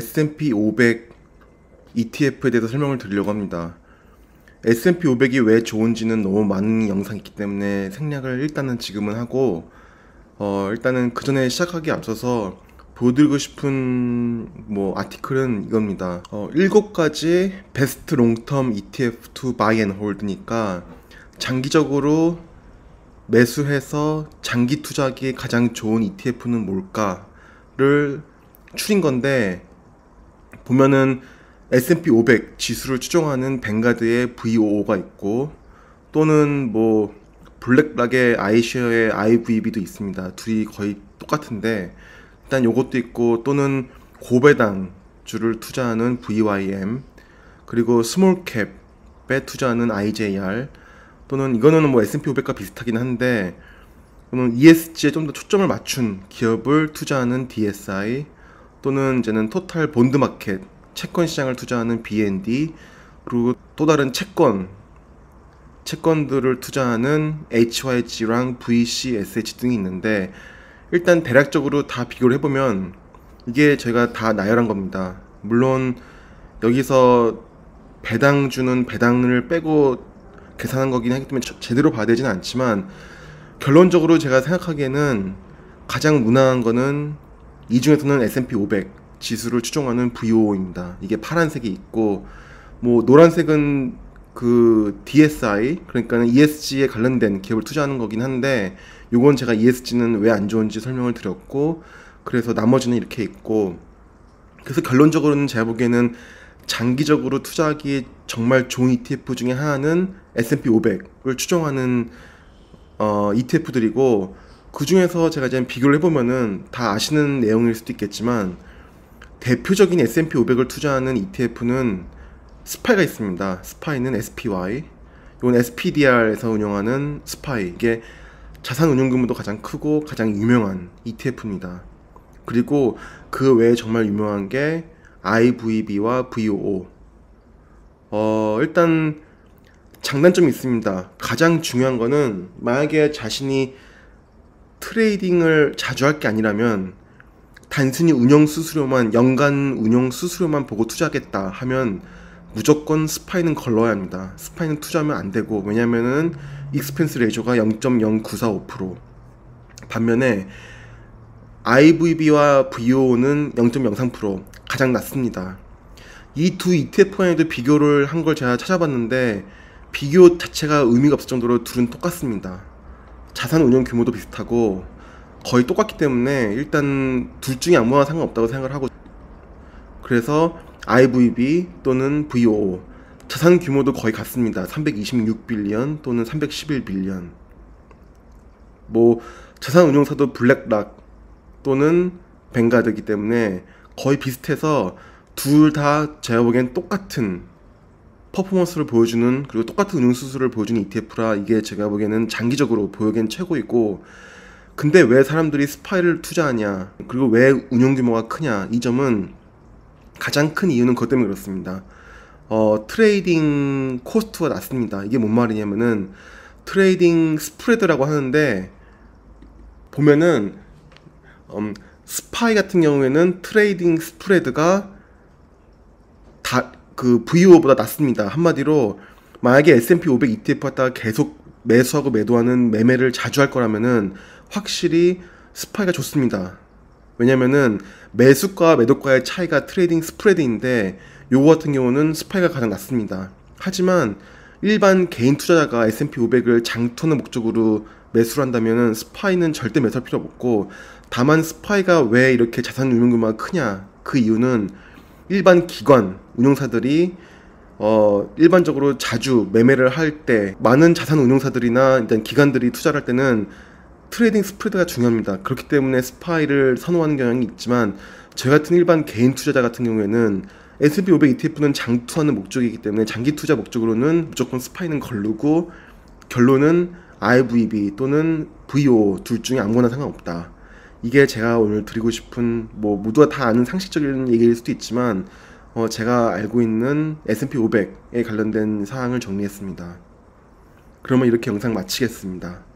S&P 500 ETF에 대해서 설명을 드리려고 합니다. S&P 500이 왜 좋은지는 너무 많은 영상이 있기 때문에 생략을 일단은 지금은 하고 어 일단은 그 전에 시작하기 앞서서 보여드리고 싶은 뭐 아티클은 이겁니다. 어 7가지 베스트 롱텀 ETF t 바이 앤홀드니까 장기적으로 매수해서 장기 투자하기에 가장 좋은 ETF는 뭘까를 추린 건데 보면은 S&P 500 지수를 추종하는 벵가드의 VOO가 있고 또는 뭐 블랙락의 아이쉐어의 IVB도 있습니다. 둘이 거의 똑같은데 일단 요것도 있고 또는 고배당 주를 투자하는 VYM 그리고 스몰캡에 투자하는 IJR 또는 이거는 뭐 S&P 500과 비슷하긴 한데 또는 ESG에 좀 더 초점을 맞춘 기업을 투자하는 DSI 또는 이제는 토탈 본드 마켓 채권 시장을 투자하는 BND 그리고 또 다른 채권 채권들을 투자하는 HYG랑 VC, SH 등이 있는데 일단 대략적으로 다 비교를 해보면 이게 저희가 다 나열한 겁니다. 물론 여기서 배당 주는 배당을 빼고 계산한 거긴 하기 때문에 제대로 봐야 되진 않지만 결론적으로 제가 생각하기에는 가장 무난한 거는 이 중에서는 S&P 500 지수를 추종하는 VO입니다. 이게 파란색이 있고 뭐 노란색은 그 DSI 그러니까 ESG에 관련된 기업을 투자하는 거긴 한데 요건 제가 ESG는 왜 안 좋은지 설명을 드렸고 그래서 나머지는 이렇게 있고 그래서 결론적으로는 제가 보기에는 장기적으로 투자하기 정말 좋은 ETF 중에 하나는 S&P 500을 추종하는 어, ETF들이고 그 중에서 제가 이제 비교를 해보면은 다 아시는 내용일 수도 있겠지만 대표적인 S&P 500을 투자하는 ETF는 스파이가 있습니다. 스파이는 SPY, 이건 SPDR에서 운영하는 스파이 이게 자산운용규모도 가장 크고 가장 유명한 ETF입니다. 그리고 그 외에 정말 유명한 게 IVB와 VOO. 어, 일단 장단점이 있습니다. 가장 중요한 거는 만약에 자신이 트레이딩을 자주 할 게 아니라면 단순히 운영 수수료만 연간 운영 수수료만 보고 투자하겠다 하면 무조건 스파이는 걸러야 합니다. 스파이는 투자하면 안 되고 왜냐면은 익스펜스 레이저가 0.0945% 반면에 IVB와 VO는 0.03% 가장 낮습니다. 이 두 ETF 간에도 비교를 한 걸 제가 찾아봤는데 비교 자체가 의미가 없을 정도로 둘은 똑같습니다. 자산 운용 규모도 비슷하고 거의 똑같기 때문에 일단 둘 중에 아무나 상관없다고 생각을 하고 그래서 IVB 또는 VO 자산 규모도 거의 같습니다. 326빌리언 또는 311빌리언 뭐 자산 운용사도 블랙락 또는 벵가드기 때문에 거의 비슷해서 둘 다 제가 보기엔 똑같은 퍼포먼스를 보여주는 그리고 똑같은 은용 수수를 보여주는 ETF라 이게 제가 보기에는 장기적으로 보여겐 최고이고 근데 왜 사람들이 스파이를 투자하냐 그리고 왜 운용 규모가 크냐 이 점은 가장 큰 이유는 그것 때문에 그렇습니다. 어, 트레이딩 코스트가 낮습니다. 이게 뭔 말이냐면은 트레이딩 스프레드라고 하는데 보면은 음, 스파이 같은 경우에는 트레이딩 스프레드가 다그 VO보다 낮습니다. 한마디로 만약에 S&P 500 ETF 갖다가 계속 매수하고 매도하는 매매를 자주 할 거라면은 확실히 스파이가 좋습니다. 왜냐면은 매수과 매도과의 차이가 트레이딩 스프레드인데 요거 같은 경우는 스파이가 가장 낮습니다. 하지만 일반 개인 투자자가 S&P 500을 장투하는 목적으로 매수를 한다면은 스파이는 절대 매수할 필요 없고 다만 스파이가 왜 이렇게 자산 유명금가 크냐 그 이유는 일반 기관 운용사들이 어, 일반적으로 자주 매매를 할 때 많은 자산 운용사들이나 일단 기관들이 투자를 할 때는 트레이딩 스프레드가 중요합니다. 그렇기 때문에 스파이를 선호하는 경향이 있지만 저 같은 일반 개인 투자자 같은 경우에는 S&P 500 ETF는 장투하는 목적이기 때문에 장기 투자 목적으로는 무조건 스파이는 걸르고 결론은 IVB 또는 VO 둘 중에 아무거나 상관없다. 이게 제가 오늘 드리고 싶은 뭐 모두가 다 아는 상식적인 얘기일 수도 있지만 어 제가 알고 있는 S&P 500에 관련된 사항을 정리했습니다. 그러면 이렇게 영상 마치겠습니다.